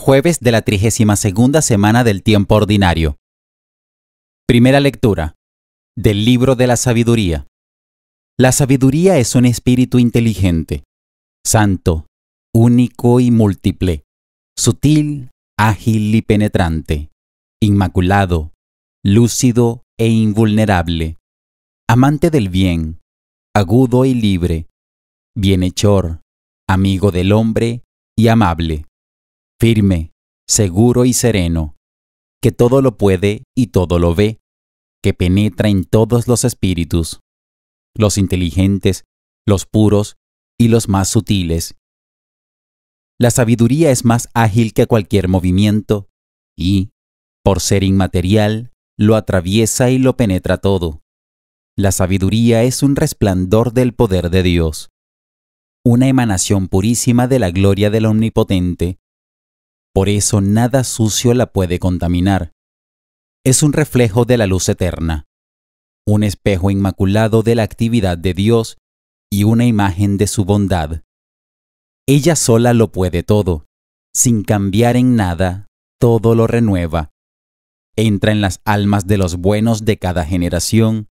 jueves de la 32 semana del tiempo ordinario. Primera lectura del libro de la sabiduría. La sabiduría es un espíritu inteligente, santo, único y múltiple, sutil, ágil y penetrante, inmaculado, lúcido e invulnerable, amante del bien, agudo y libre, bienhechor, amigo del hombre y amable firme, seguro y sereno, que todo lo puede y todo lo ve, que penetra en todos los espíritus, los inteligentes, los puros y los más sutiles. La sabiduría es más ágil que cualquier movimiento y, por ser inmaterial, lo atraviesa y lo penetra todo. La sabiduría es un resplandor del poder de Dios, una emanación purísima de la gloria del Omnipotente, por eso nada sucio la puede contaminar. Es un reflejo de la luz eterna, un espejo inmaculado de la actividad de Dios y una imagen de su bondad. Ella sola lo puede todo, sin cambiar en nada, todo lo renueva. Entra en las almas de los buenos de cada generación,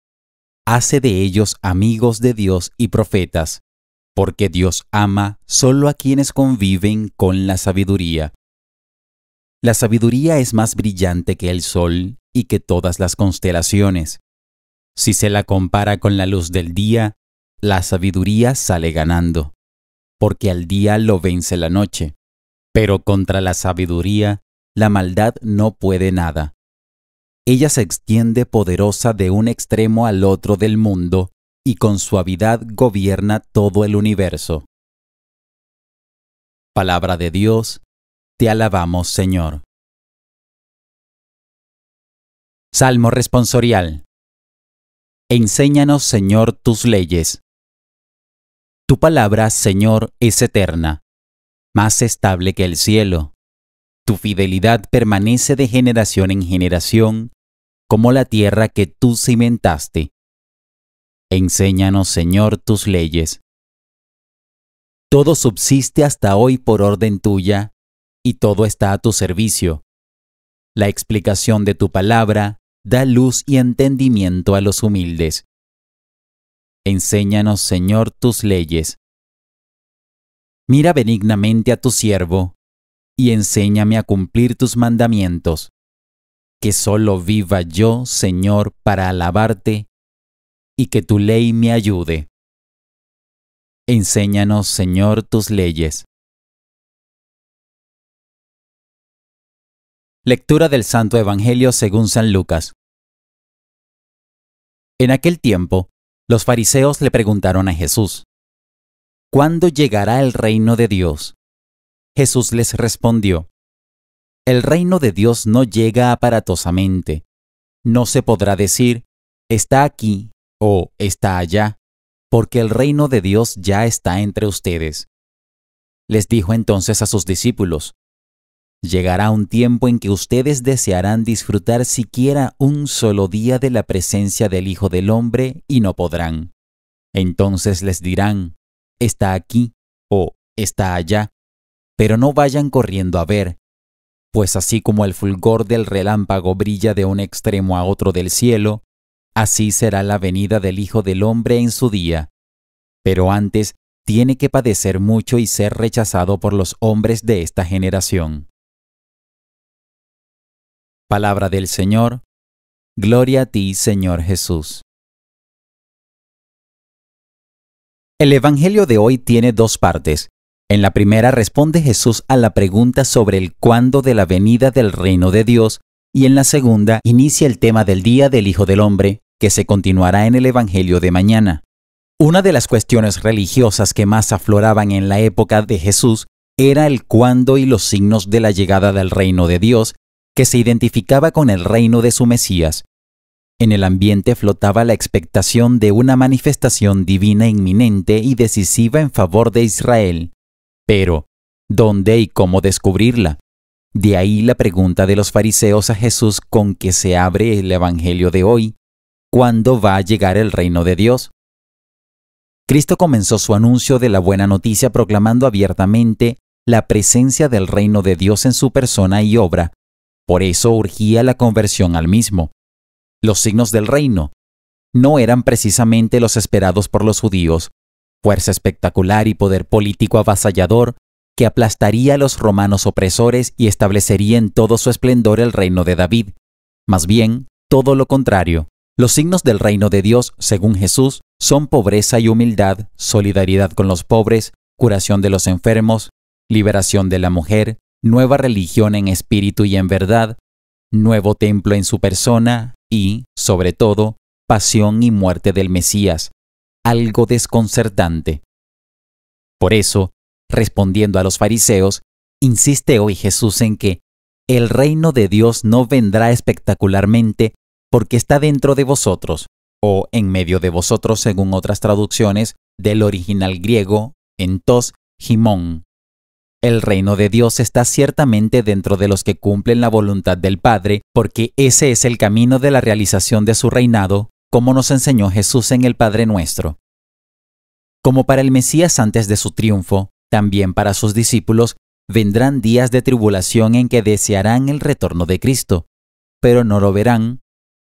hace de ellos amigos de Dios y profetas, porque Dios ama solo a quienes conviven con la sabiduría. La sabiduría es más brillante que el sol y que todas las constelaciones. Si se la compara con la luz del día, la sabiduría sale ganando, porque al día lo vence la noche. Pero contra la sabiduría, la maldad no puede nada. Ella se extiende poderosa de un extremo al otro del mundo y con suavidad gobierna todo el universo. Palabra de Dios, te alabamos, Señor. Salmo responsorial. Enséñanos, Señor, tus leyes. Tu palabra, Señor, es eterna, más estable que el cielo. Tu fidelidad permanece de generación en generación, como la tierra que tú cimentaste. Enséñanos, Señor, tus leyes. Todo subsiste hasta hoy por orden tuya, y todo está a tu servicio. La explicación de tu palabra da luz y entendimiento a los humildes. Enséñanos, Señor, tus leyes. Mira benignamente a tu siervo, y enséñame a cumplir tus mandamientos. Que solo viva yo, Señor, para alabarte, y que tu ley me ayude. Enséñanos, Señor, tus leyes. Lectura del Santo Evangelio según San Lucas. En aquel tiempo, los fariseos le preguntaron a Jesús, ¿Cuándo llegará el reino de Dios? Jesús les respondió, El reino de Dios no llega aparatosamente. No se podrá decir, está aquí o está allá, porque el reino de Dios ya está entre ustedes. Les dijo entonces a sus discípulos, Llegará un tiempo en que ustedes desearán disfrutar siquiera un solo día de la presencia del Hijo del Hombre y no podrán. Entonces les dirán, está aquí o está allá, pero no vayan corriendo a ver, pues así como el fulgor del relámpago brilla de un extremo a otro del cielo, así será la venida del Hijo del Hombre en su día. Pero antes tiene que padecer mucho y ser rechazado por los hombres de esta generación. Palabra del Señor. Gloria a ti, Señor Jesús. El Evangelio de hoy tiene dos partes. En la primera responde Jesús a la pregunta sobre el cuándo de la venida del reino de Dios y en la segunda inicia el tema del día del Hijo del Hombre, que se continuará en el Evangelio de mañana. Una de las cuestiones religiosas que más afloraban en la época de Jesús era el cuándo y los signos de la llegada del reino de Dios que se identificaba con el reino de su Mesías. En el ambiente flotaba la expectación de una manifestación divina inminente y decisiva en favor de Israel. Pero, ¿dónde y cómo descubrirla? De ahí la pregunta de los fariseos a Jesús con que se abre el Evangelio de hoy. ¿Cuándo va a llegar el reino de Dios? Cristo comenzó su anuncio de la buena noticia proclamando abiertamente la presencia del reino de Dios en su persona y obra, por eso urgía la conversión al mismo. Los signos del reino no eran precisamente los esperados por los judíos, fuerza espectacular y poder político avasallador que aplastaría a los romanos opresores y establecería en todo su esplendor el reino de David. Más bien, todo lo contrario. Los signos del reino de Dios, según Jesús, son pobreza y humildad, solidaridad con los pobres, curación de los enfermos, liberación de la mujer, nueva religión en espíritu y en verdad, nuevo templo en su persona y, sobre todo, pasión y muerte del Mesías, algo desconcertante. Por eso, respondiendo a los fariseos, insiste hoy Jesús en que el reino de Dios no vendrá espectacularmente porque está dentro de vosotros, o en medio de vosotros según otras traducciones del original griego, entos, gimón, el reino de Dios está ciertamente dentro de los que cumplen la voluntad del Padre, porque ese es el camino de la realización de su reinado, como nos enseñó Jesús en el Padre nuestro. Como para el Mesías antes de su triunfo, también para sus discípulos, vendrán días de tribulación en que desearán el retorno de Cristo, pero no lo verán,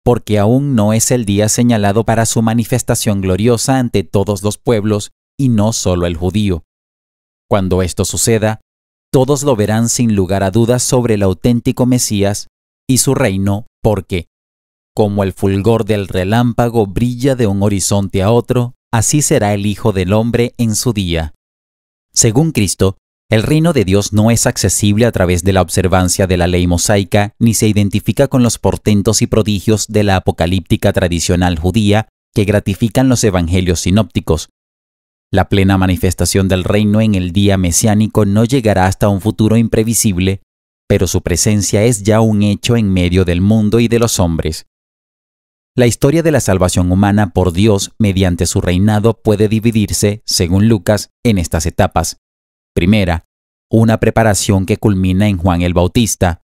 porque aún no es el día señalado para su manifestación gloriosa ante todos los pueblos, y no solo el judío. Cuando esto suceda, todos lo verán sin lugar a dudas sobre el auténtico Mesías y su reino, porque, como el fulgor del relámpago brilla de un horizonte a otro, así será el Hijo del Hombre en su día. Según Cristo, el reino de Dios no es accesible a través de la observancia de la ley mosaica, ni se identifica con los portentos y prodigios de la apocalíptica tradicional judía que gratifican los evangelios sinópticos, la plena manifestación del reino en el día mesiánico no llegará hasta un futuro imprevisible, pero su presencia es ya un hecho en medio del mundo y de los hombres. La historia de la salvación humana por Dios mediante su reinado puede dividirse, según Lucas, en estas etapas. Primera, una preparación que culmina en Juan el Bautista.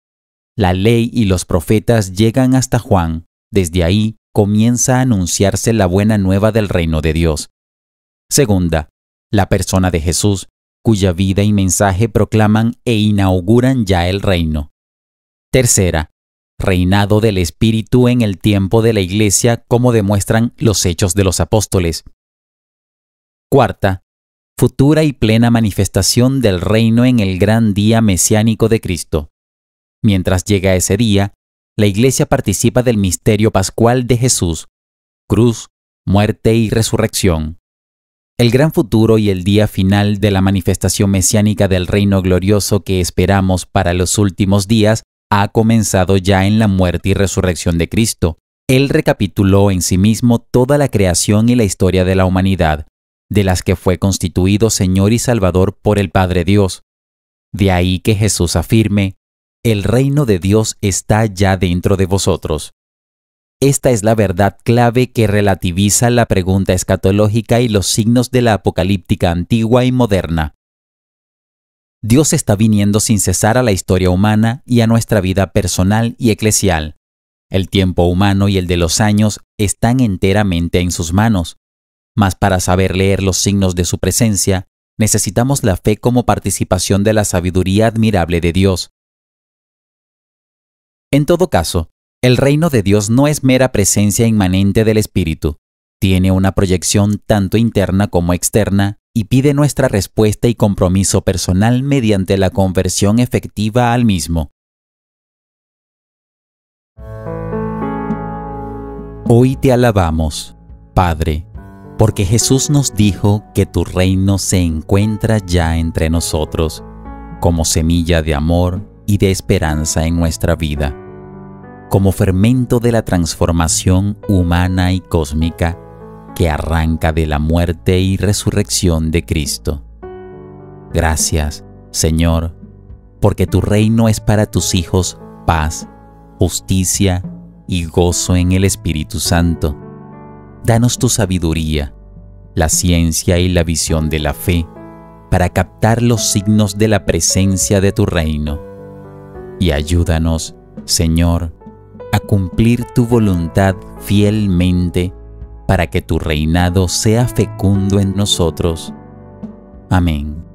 La ley y los profetas llegan hasta Juan. Desde ahí comienza a anunciarse la buena nueva del reino de Dios. Segunda, la persona de Jesús, cuya vida y mensaje proclaman e inauguran ya el reino. Tercera, reinado del Espíritu en el tiempo de la Iglesia como demuestran los hechos de los apóstoles. Cuarta, futura y plena manifestación del reino en el gran día mesiánico de Cristo. Mientras llega ese día, la Iglesia participa del misterio pascual de Jesús, cruz, muerte y resurrección. El gran futuro y el día final de la manifestación mesiánica del reino glorioso que esperamos para los últimos días ha comenzado ya en la muerte y resurrección de Cristo. Él recapituló en sí mismo toda la creación y la historia de la humanidad, de las que fue constituido Señor y Salvador por el Padre Dios. De ahí que Jesús afirme, el reino de Dios está ya dentro de vosotros. Esta es la verdad clave que relativiza la pregunta escatológica y los signos de la apocalíptica antigua y moderna. Dios está viniendo sin cesar a la historia humana y a nuestra vida personal y eclesial. El tiempo humano y el de los años están enteramente en sus manos. Mas para saber leer los signos de su presencia, necesitamos la fe como participación de la sabiduría admirable de Dios. En todo caso, el reino de Dios no es mera presencia inmanente del Espíritu. Tiene una proyección tanto interna como externa y pide nuestra respuesta y compromiso personal mediante la conversión efectiva al mismo. Hoy te alabamos, Padre, porque Jesús nos dijo que tu reino se encuentra ya entre nosotros, como semilla de amor y de esperanza en nuestra vida como fermento de la transformación humana y cósmica que arranca de la muerte y resurrección de Cristo. Gracias, Señor, porque tu reino es para tus hijos paz, justicia y gozo en el Espíritu Santo. Danos tu sabiduría, la ciencia y la visión de la fe para captar los signos de la presencia de tu reino. Y ayúdanos, Señor, a cumplir tu voluntad fielmente, para que tu reinado sea fecundo en nosotros. Amén.